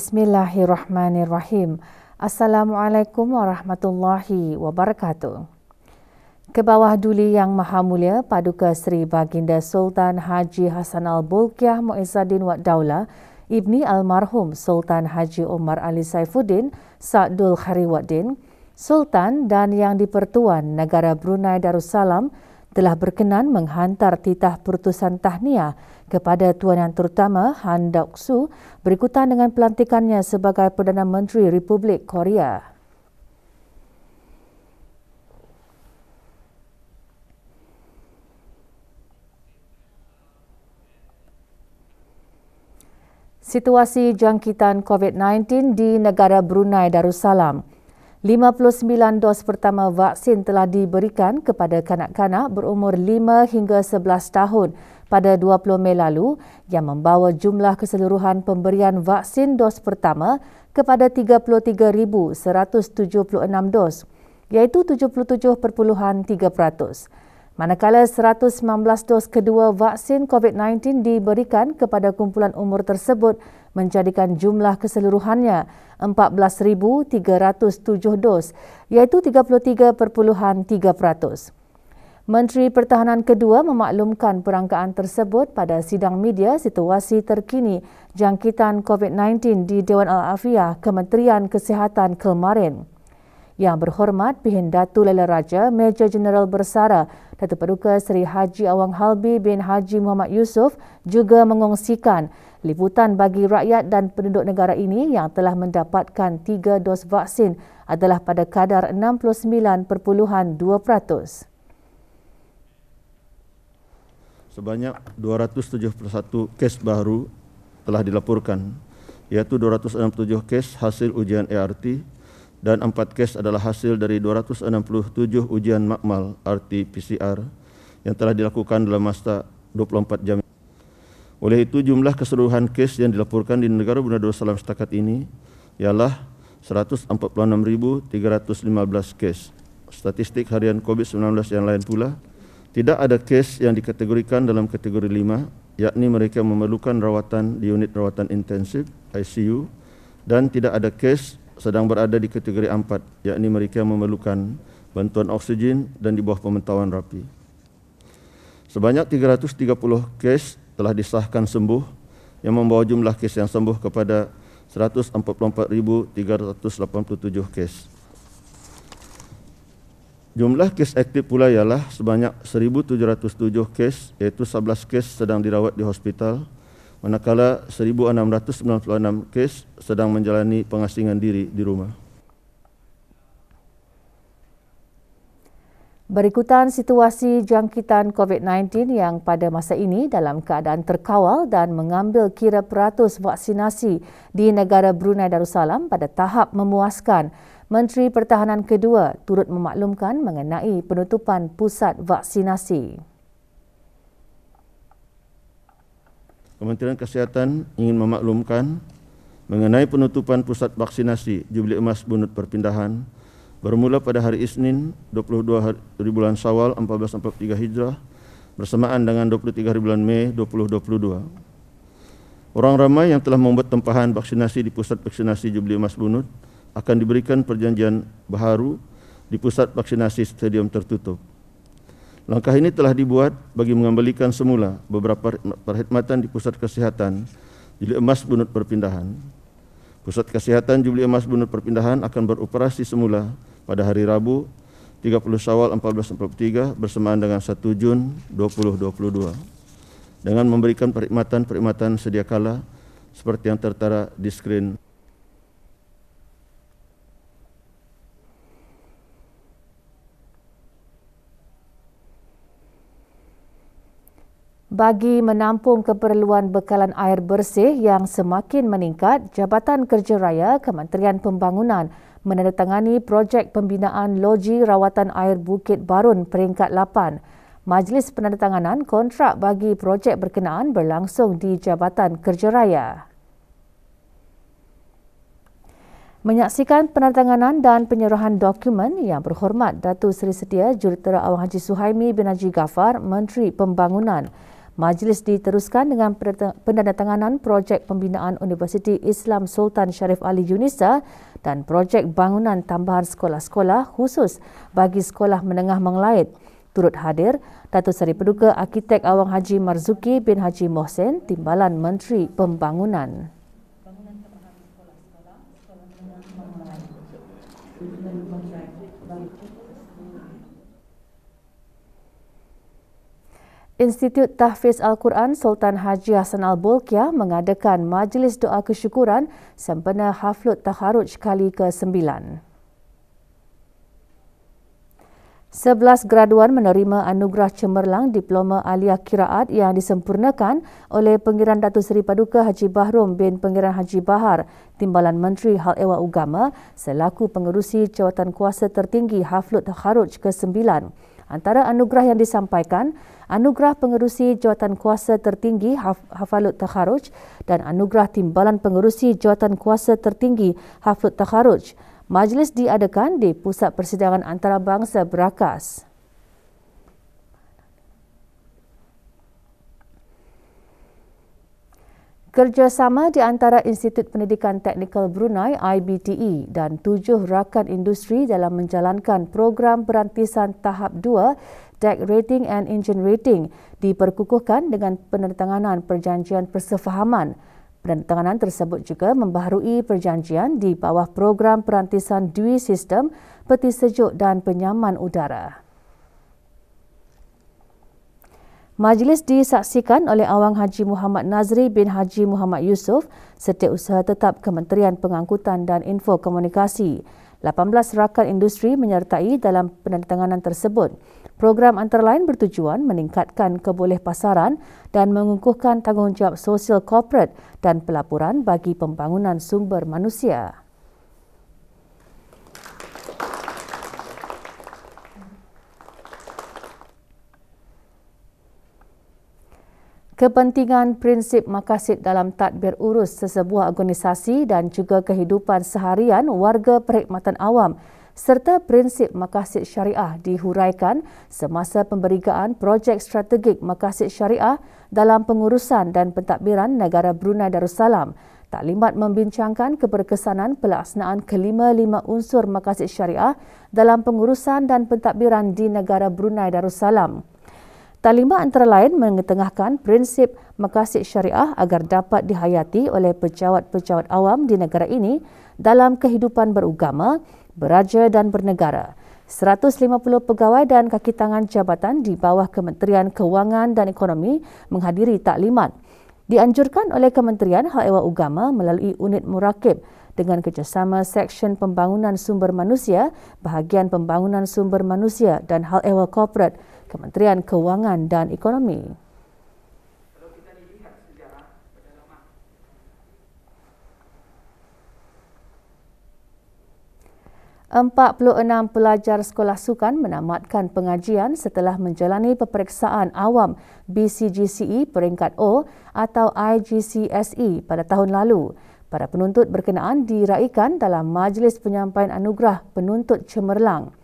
Bismillahirrahmanirrahim. Assalamualaikum warahmatullahi wabarakatuh. Kebawah Duli Yang Maha Mulia Paduka Seri Baginda Sultan Haji Hassan Al-Bulkiah Mu'izzaddin Wad Daulah Ibni Almarhum Sultan Haji Omar Ali Saifuddin Sa'dul Khariwaddin Sultan dan Yang Dipertuan Negara Brunei Darussalam telah berkenan menghantar titah perutusan tahniah kepada Tuan Yang Terutama Han Duck Su berikutan dengan pelantikannya sebagai Perdana Menteri Republik Korea. Situasi jangkitan COVID-19 di negara Brunei Darussalam 59 dos pertama vaksin telah diberikan kepada kanak-kanak berumur 5 hingga 11 tahun pada 20 Mei lalu yang membawa jumlah keseluruhan pemberian vaksin dos pertama kepada 33,176 dos iaitu 77.3%. Manakala 119 dos kedua vaksin COVID-19 diberikan kepada kumpulan umur tersebut menjadikan jumlah keseluruhannya 14,307 dos iaitu 33.3%. Menteri Pertahanan kedua memaklumkan perangkaan tersebut pada sidang media situasi terkini jangkitan COVID-19 di Dewan Al-Afiah Kementerian Kesihatan kemarin. Yang berhormat Pihin Datu Lela Raja, Major General Bersara, Datuk Paduka Seri Haji Awang Halbi bin Haji Muhammad Yusof juga mengongsikan Liputan bagi rakyat dan penduduk negara ini yang telah mendapatkan tiga dos vaksin adalah pada kadar 69.2%. Sebanyak 271 kes baru telah dilaporkan, yaitu 267 kes hasil ujian ERT dan 4 kes adalah hasil dari 267 ujian makmal RT-PCR yang telah dilakukan dalam masa 24 jam oleh itu jumlah keseluruhan kes yang dilaporkan di negara Bunda Darussalam setakat ini ialah 146,315 kes. Statistik harian COVID-19 yang lain pula, tidak ada kes yang dikategorikan dalam kategori 5, yakni mereka memerlukan rawatan di unit rawatan intensif, ICU, dan tidak ada kes sedang berada di kategori 4, yakni mereka memerlukan bantuan oksigen dan di bawah pemantauan rapi. Sebanyak 330 kes telah disahkan sembuh yang membawa jumlah kes yang sembuh kepada 144,387 kes. Jumlah kes aktif pula ialah sebanyak 1,707 kes iaitu 11 kes sedang dirawat di hospital manakala 1,696 kes sedang menjalani pengasingan diri di rumah. Berikutan situasi jangkitan COVID-19 yang pada masa ini dalam keadaan terkawal dan mengambil kira peratus vaksinasi di negara Brunei Darussalam pada tahap memuaskan. Menteri Pertahanan kedua turut memaklumkan mengenai penutupan pusat vaksinasi. Kementerian Kesihatan ingin memaklumkan mengenai penutupan pusat vaksinasi Jubli Emas Bunut Perpindahan bermula pada hari Isnin 22 hari bulan Syawal 1443 Hijrah bersamaan dengan 23 hari bulan Mei 2022. Orang ramai yang telah membuat tempahan vaksinasi di pusat vaksinasi Jubli Emas Bunut akan diberikan perjanjian baharu di pusat vaksinasi stadium tertutup. Langkah ini telah dibuat bagi mengembalikan semula beberapa perkhidmatan di pusat kesihatan Jubli Emas Bunut Perpindahan. Pusat Kesihatan Jubli Emas Bunut Perpindahan akan beroperasi semula pada hari Rabu 30 Syawal 1443 bersamaan dengan 1 Jun 2022 dengan memberikan perkhidmatan-perkhidmatan sedia kala seperti yang tertera di skrin. Bagi menampung keperluan bekalan air bersih yang semakin meningkat, Jabatan Kerja Raya Kementerian Pembangunan menandatangani projek pembinaan loji rawatan air Bukit Barun peringkat 8. Majlis penandatanganan kontrak bagi projek berkenaan berlangsung di Jabatan Kerja Raya. Menyaksikan penandatanganan dan penyerahan dokumen yang berhormat Datu Seri Setia Jurutera Awang Haji Suhaimi bin Haji Gafar, Menteri Pembangunan. Majlis diteruskan dengan penandatanganan projek pembinaan Universiti Islam Sultan Sharif Ali Yunisa dan projek bangunan tambahan sekolah-sekolah khusus bagi sekolah menengah menglait Turut hadir, Datuk Seri Peduka Arkitek Awang Haji Marzuki bin Haji Mohsen, Timbalan Menteri Pembangunan. Institut Tahfiz Al-Quran Sultan Haji Hasan Al-Bolkiah mengadakan Majlis Doa Kesyukuran sempena Haflut Taharuj kali ke-9. Sebelas graduan menerima anugerah cemerlang Diploma Alia Kiraat yang disempurnakan oleh Pengiran Datuk Seri Paduka Haji Bahrom bin Pengiran Haji Bahar, Timbalan Menteri Hal Ehwal Ugama selaku pengerusi Jawatan Kuasa Tertinggi Haflut Taharuj ke-9. Antara anugerah yang disampaikan, Anugerah Pengerusi Jawatan Kuasa Tertinggi Hafalut Takharuj dan Anugerah Timbalan Pengerusi Jawatan Kuasa Tertinggi Hafalut Takharuj. Majlis diadakan di Pusat Persidangan Antarabangsa Berakas. Kerjasama di antara Institut Pendidikan Teknikal Brunei IBTE dan tujuh rakan industri dalam menjalankan program perantisan tahap Tech Rating and Engine Rating diperkukuhkan dengan penandatanganan perjanjian persefahaman. Penandatanganan tersebut juga membaharui perjanjian di bawah program perantisan Dewi Sistem Peti Sejuk dan Penyaman Udara. Majlis disaksikan oleh Awang Haji Muhammad Nazri bin Haji Muhammad Yusof, Setiausaha Tetap Kementerian Pengangkutan dan Info Komunikasi. 18 rakan industri menyertai dalam penandatanganan tersebut. Program antara lain bertujuan meningkatkan kebolehpasaran dan mengukuhkan tanggungjawab sosial korporat dan pelaporan bagi pembangunan sumber manusia. Kepentingan prinsip makasih dalam tadbir urus sesebuah organisasi dan juga kehidupan seharian warga perkhidmatan awam serta prinsip makasih syariah dihuraikan semasa pemberigaan projek strategik makasih syariah dalam pengurusan dan pentadbiran negara Brunei Darussalam. Taklimat membincangkan keberkesanan pelaksanaan kelima-lima unsur makasih syariah dalam pengurusan dan pentadbiran di negara Brunei Darussalam. Talima antara lain mengetengahkan prinsip makasih syariah agar dapat dihayati oleh pejabat-pejabat awam di negara ini dalam kehidupan beragama, beraja dan bernegara. 150 pegawai dan kakitangan jabatan di bawah Kementerian Kewangan dan Ekonomi menghadiri taklimat. Dianjurkan oleh Kementerian Hal Ehwal Ugama melalui unit murakib dengan kerjasama Seksyen Pembangunan Sumber Manusia, Bahagian Pembangunan Sumber Manusia dan Hal Ehwal Corporate Kementerian Kewangan dan Ekonomi. Empat puluh enam pelajar sekolah sukan menamatkan pengajian setelah menjalani peperiksaan awam BCGCE peringkat O atau IGCSE pada tahun lalu. Para penuntut berkenaan diraikan dalam Majlis Penyampaian Anugerah Penuntut Cemerlang.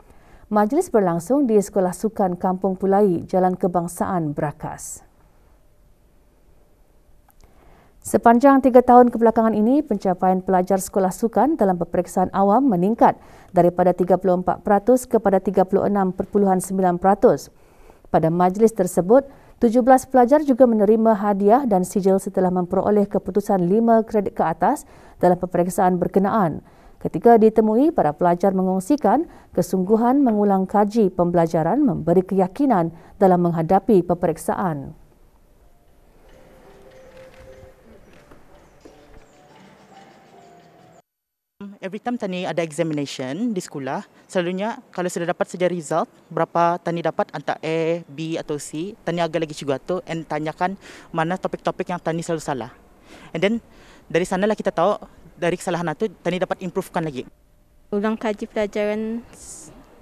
Majlis berlangsung di Sekolah Sukan Kampung Pulai, Jalan Kebangsaan, Berakas. Sepanjang tiga tahun kebelakangan ini, pencapaian pelajar sekolah sukan dalam peperiksaan awam meningkat daripada 34% kepada 36.9%. Pada majlis tersebut, 17 pelajar juga menerima hadiah dan sijil setelah memperoleh keputusan 5 kredit ke atas dalam peperiksaan berkenaan. Ketika ditemui, para pelajar mengongsikan kesungguhan mengulang kaji pembelajaran memberi keyakinan dalam menghadapi peperiksaan. Every time Tani ada examination di sekolah, selalunya kalau sudah dapat saja result, berapa Tani dapat antara A, B atau C, Tani agak lagi juga tu and tanyakan mana topik-topik yang Tani selalu salah. And then dari sanalah kita tahu dari kesalahan itu Tani dapat improvekan lagi. Ulang kaji pelajaran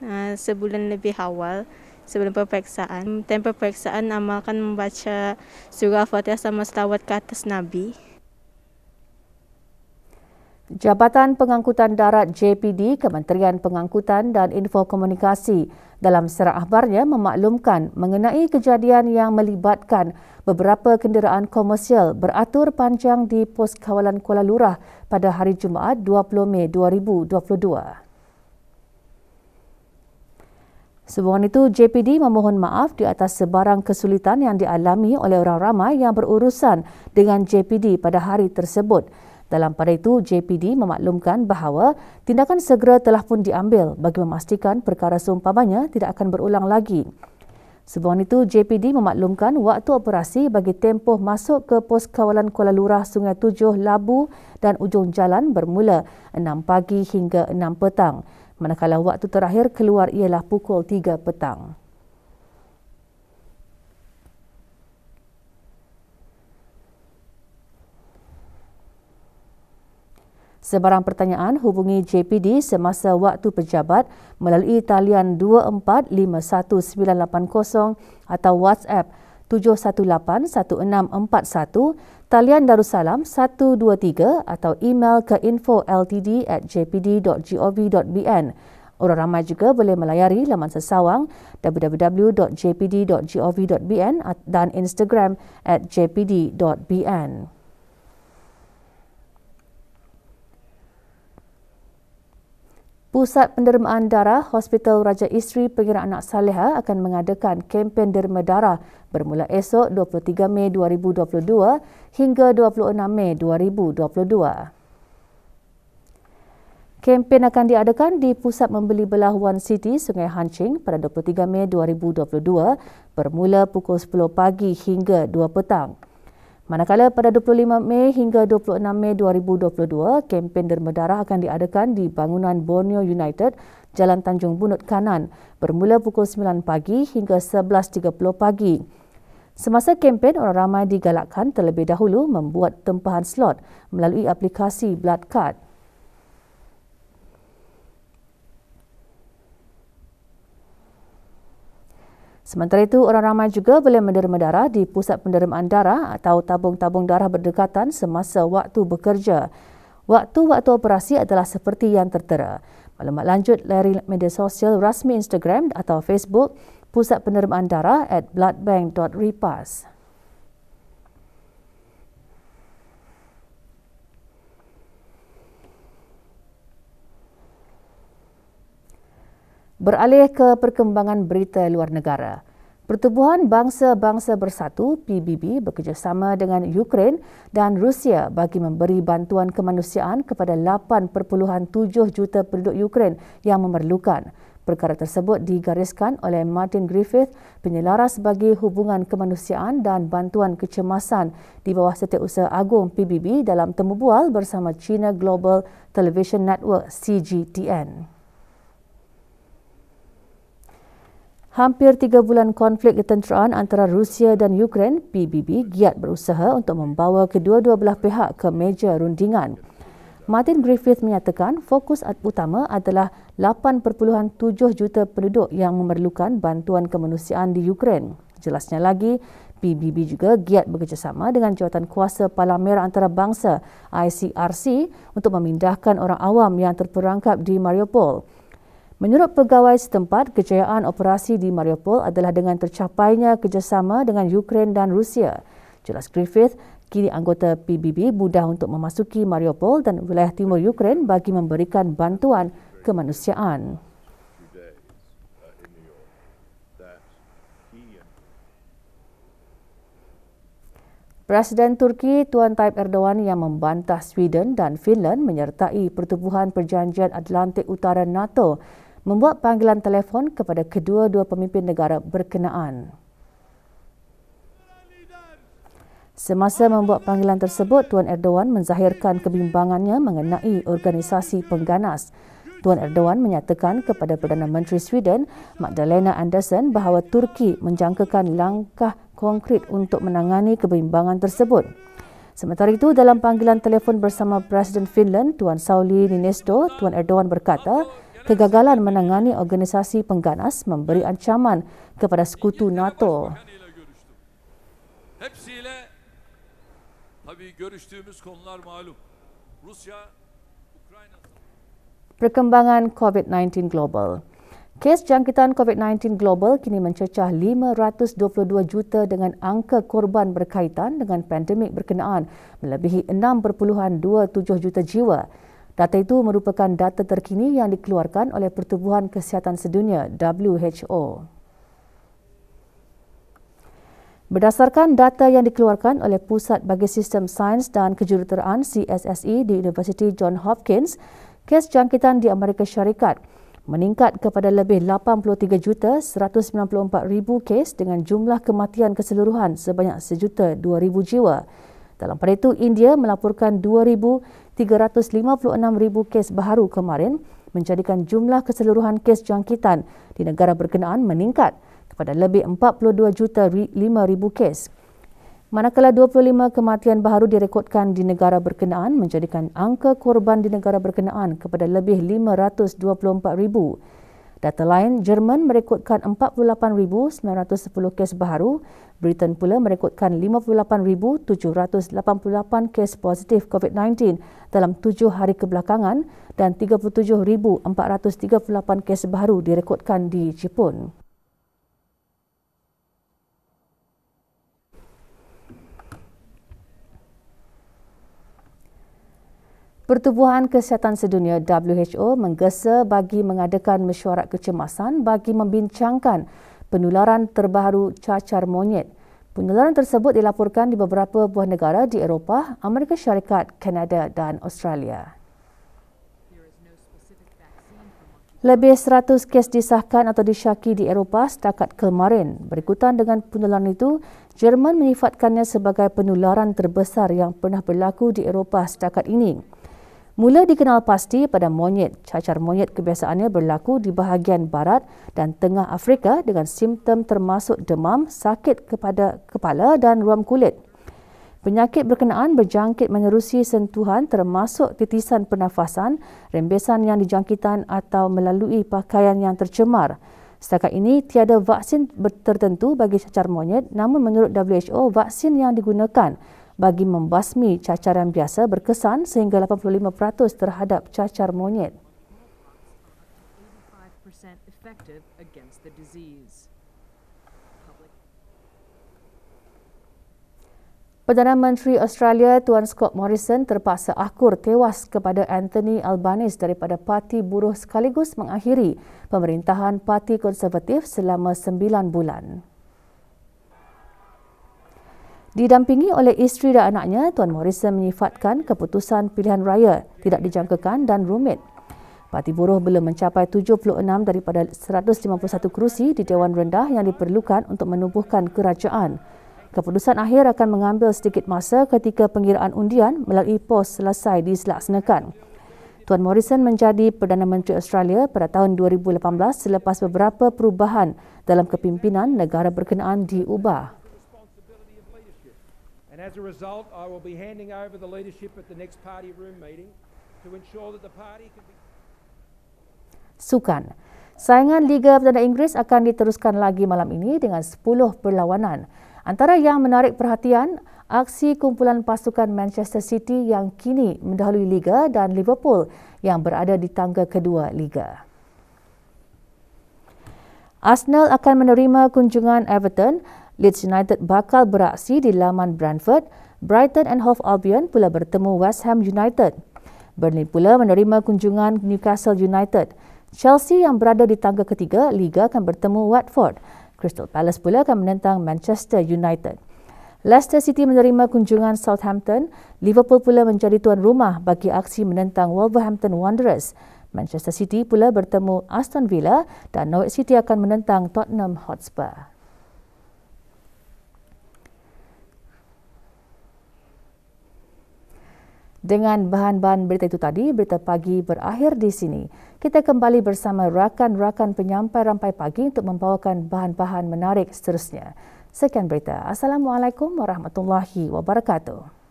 ah, sebulan lebih awal sebelum peperiksaan. Tempoh peperiksaan amalkan membaca surah Al-Fatihah sama selawat ke atas Nabi. Jabatan Pengangkutan Darat JPD Kementerian Pengangkutan dan Info Komunikasi dalam serah akhbarnya memaklumkan mengenai kejadian yang melibatkan beberapa kenderaan komersial beratur panjang di Pos Kawalan Kuala Lurah pada hari Jumaat 20 Mei 2022. Sebuah itu, JPD memohon maaf di atas sebarang kesulitan yang dialami oleh orang ramai yang berurusan dengan JPD pada hari tersebut. Dalam pada itu, JPD memaklumkan bahawa tindakan segera telah pun diambil bagi memastikan perkara seumpamanya tidak akan berulang lagi. Sebelum itu, JPD memaklumkan waktu operasi bagi tempoh masuk ke pos kawalan Kuala Lurah Sungai Tujuh Labu dan ujung jalan bermula 6 pagi hingga 6 petang. Manakala waktu terakhir keluar ialah pukul 3 petang. Sebarang pertanyaan, hubungi JPD semasa waktu pejabat melalui talian 2451980 atau WhatsApp 7181641, talian Darussalam 123 atau email ke info ltd at jpd.gov.bn. Orang ramai juga boleh melayari laman sesawang www.jpd.gov.bn dan Instagram at jpd.bn. Pusat Pendermaan Darah Hospital Raja Isteri Pengira Anak Saleha akan mengadakan kempen derma darah bermula esok 23 Mei 2022 hingga 26 Mei 2022. Kempen akan diadakan di Pusat Membeli Belah One City Sungai Hanching pada 23 Mei 2022 bermula pukul 10 pagi hingga 2 petang. Manakala pada 25 Mei hingga 26 Mei 2022, kempen derma darah akan diadakan di bangunan Borneo United, Jalan Tanjung Bunut Kanan bermula pukul 9 pagi hingga 11.30 pagi. Semasa kempen, orang ramai digalakkan terlebih dahulu membuat tempahan slot melalui aplikasi Blood Card. Sementara itu, orang ramai juga boleh menderma darah di pusat pendermaan darah atau tabung-tabung darah berdekatan semasa waktu bekerja. Waktu-waktu operasi adalah seperti yang tertera. Maklumat lanjut dari media sosial rasmi Instagram atau Facebook Pusat Penerimaan Darah at bloodbank.repas. Beralih ke perkembangan berita luar negara. Pertubuhan Bangsa-Bangsa Bersatu PBB bekerjasama dengan Ukraine dan Rusia bagi memberi bantuan kemanusiaan kepada 8.7 juta penduduk Ukraine yang memerlukan. Perkara tersebut digariskan oleh Martin Griffith, penyelaras bagi hubungan kemanusiaan dan bantuan kecemasan di bawah Setiausaha Agung PBB dalam temubual bersama China Global Television Network CGTN. Hampir tiga bulan konflik ketenteraan antara Rusia dan Ukraine, PBB giat berusaha untuk membawa kedua-dua belah pihak ke meja rundingan. Martin Griffith menyatakan fokus utama adalah 8.7 juta penduduk yang memerlukan bantuan kemanusiaan di Ukraine. Jelasnya lagi, PBB juga giat bekerjasama dengan jawatan kuasa Palang Merah Antarabangsa ICRC untuk memindahkan orang awam yang terperangkap di Mariupol. Menurut pegawai setempat, kejayaan operasi di Mariupol adalah dengan tercapainya kerjasama dengan Ukraine dan Rusia. Jelas Griffith, kini anggota PBB mudah untuk memasuki Mariupol dan wilayah timur Ukraine bagi memberikan bantuan kemanusiaan. Presiden Turki Tuan Tayyip Erdogan yang membantah Sweden dan Finland menyertai pertubuhan perjanjian Atlantik Utara NATO membuat panggilan telefon kepada kedua-dua pemimpin negara berkenaan. Semasa membuat panggilan tersebut, Tuan Erdogan menzahirkan kebimbangannya mengenai organisasi pengganas. Tuan Erdogan menyatakan kepada Perdana Menteri Sweden, Magdalena Andersson, bahawa Turki menjangkakan langkah konkret untuk menangani kebimbangan tersebut. Sementara itu, dalam panggilan telefon bersama Presiden Finland, Tuan Sauli Ninesto, Tuan Erdogan berkata, kegagalan menangani organisasi pengganas memberi ancaman kepada sekutu NATO. Perkembangan COVID-19 global. Kes jangkitan COVID-19 global kini mencecah 522 juta dengan angka korban berkaitan dengan pandemik berkenaan melebihi 6.27 juta jiwa. Data itu merupakan data terkini yang dikeluarkan oleh Pertubuhan Kesihatan Sedunia WHO. Berdasarkan data yang dikeluarkan oleh Pusat bagi Sistem Sains dan Kejuruteraan CSSE di Universiti John Hopkins, kes jangkitan di Amerika Syarikat meningkat kepada lebih 83 juta 194,000 kes dengan jumlah kematian keseluruhan sebanyak 1 juta 2,000 jiwa. Dalam pada itu, India melaporkan 356,000 kes baru kemarin menjadikan jumlah keseluruhan kes jangkitan di negara berkenaan meningkat kepada lebih 42 juta 5,000 kes. Manakala 25 kematian baru direkodkan di negara berkenaan menjadikan angka korban di negara berkenaan kepada lebih 524,000 kes. Data lain, Jerman merekodkan 48,910 kes baru. Britain pula merekodkan 58,788 kes positif COVID-19 dalam tujuh hari kebelakangan dan 37,438 kes baru direkodkan di Jepun. Pertubuhan Kesihatan Sedunia WHO menggesa bagi mengadakan mesyuarat kecemasan bagi membincangkan penularan terbaru cacar monyet. Penularan tersebut dilaporkan di beberapa buah negara di Eropah, Amerika Syarikat, Kanada dan Australia. Lebih 100 kes disahkan atau disyaki di Eropah setakat kemarin. Berikutan dengan penularan itu, Jerman menyifatkannya sebagai penularan terbesar yang pernah berlaku di Eropah setakat ini. Mula dikenal pasti pada monyet, cacar monyet kebiasaannya berlaku di bahagian barat dan tengah Afrika dengan simptom termasuk demam, sakit kepada kepala dan ruam kulit. Penyakit berkenaan berjangkit menerusi sentuhan termasuk titisan pernafasan, rembesan yang dijangkitan atau melalui pakaian yang tercemar. Setakat ini tiada vaksin tertentu bagi cacar monyet, namun menurut WHO vaksin yang digunakan bagi membasmi cacaran biasa berkesan sehingga 85% terhadap cacar monyet. Perdana Menteri Australia Tuan Scott Morrison terpaksa akur tewas kepada Anthony Albanese daripada Parti Buruh sekaligus mengakhiri pemerintahan Parti Konservatif selama sembilan bulan. Didampingi oleh isteri dan anaknya, Tuan Morrison menyifatkan keputusan pilihan raya tidak dijangkakan dan rumit. Parti Buruh belum mencapai 76 daripada 151 kerusi di Dewan Rendah yang diperlukan untuk menubuhkan kerajaan. Keputusan akhir akan mengambil sedikit masa ketika pengiraan undian melalui pos selesai diselaksanakan. Tuan Morrison menjadi Perdana Menteri Australia pada tahun 2018 selepas beberapa perubahan dalam kepimpinan negara berkenaan diubah. And as a result, I will be handing over the leadership at the next party room meeting to ensure that the party can be... Sukan. Saingan Liga Perdana Inggeris akan diteruskan lagi malam ini dengan 10 perlawanan. Antara yang menarik perhatian, aksi kumpulan pasukan Manchester City yang kini mendahului Liga dan Liverpool yang berada di tangga kedua Liga. Arsenal akan menerima kunjungan Everton Leeds United bakal beraksi di laman Brentford, Brighton and Hove Albion pula bertemu West Ham United. Burnley pula menerima kunjungan Newcastle United. Chelsea yang berada di tangga ketiga liga akan bertemu Watford. Crystal Palace pula akan menentang Manchester United. Leicester City menerima kunjungan Southampton. Liverpool pula menjadi tuan rumah bagi aksi menentang Wolverhampton Wanderers. Manchester City pula bertemu Aston Villa dan Norwich City akan menentang Tottenham Hotspur. Dengan bahan-bahan berita itu tadi, berita pagi berakhir di sini. Kita kembali bersama rakan-rakan penyampai rampai pagi untuk membawakan bahan-bahan menarik seterusnya. Sekian berita. Assalamualaikum warahmatullahi wabarakatuh.